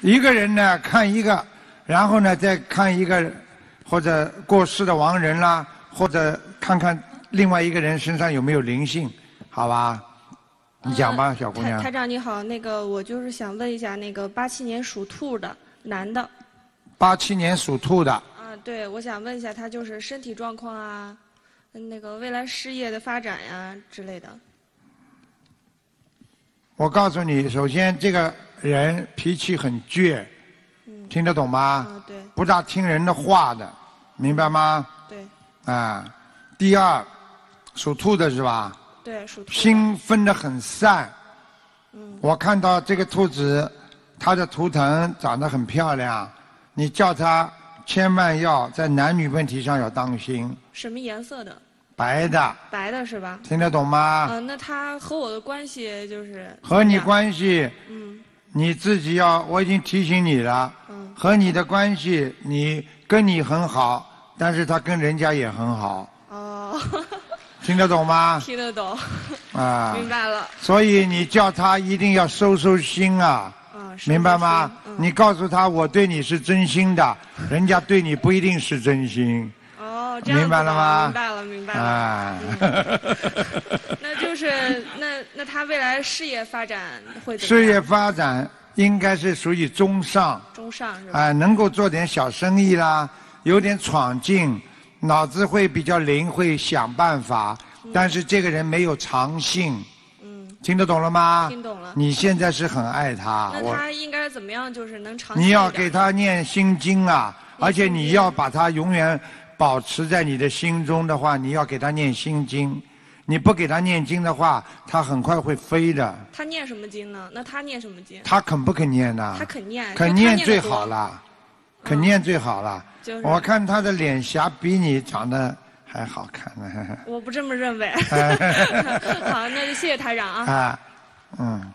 一个人呢看一个，然后呢再看一个，或者过世的亡人啦，或者看看另外一个人身上有没有灵性，好吧？你讲吧，小姑娘。台长你好，那个我就是想问一下，那个八七年属兔的男的，八七年属兔的。啊，对，我想问一下他就是身体状况啊，那个未来事业的发展呀之类的。我告诉你，首先这个。人脾气很倔，听得懂吗？对，不大听人的话的，明白吗？对。啊，第二，属兔的是吧？对，属兔。心分得很散。嗯。我看到这个兔子，它的图腾长得很漂亮，你叫它千万要在男女问题上要当心。什么颜色的？白的。白的是吧？听得懂吗？那他和我的关系就是和你关系。嗯。你自己要，我已经提醒你了。嗯。和你的关系，你跟你很好，但是他跟人家也很好。哦。听得懂吗？听得懂。啊。明白了。所以你叫他一定要收收心啊！啊。明白吗？你告诉他我对你是真心的，人家对你不一定是真心。哦。明白了吗？明白了，明白了。啊。那就是。那他未来事业发展会？事业发展应该是属于中上。中上是吧？哎，能够做点小生意啦，有点闯劲，脑子会比较灵，会想办法。但是这个人没有长性。嗯。听得懂了吗？听懂了。你现在是很爱他。那他应该怎么样？就是能长？你要给他念心经啊，而且你要把他永远保持在你的心中的话，你要给他念心经。你不给他念经的话，他很快会飞的。他念什么经呢？那他念什么经？他肯不肯念呢？他肯念，肯念最好了，肯念最好了。我看他的脸颊比你长得还好看呢。我不这么认为。好，那就谢谢台长啊。啊，嗯。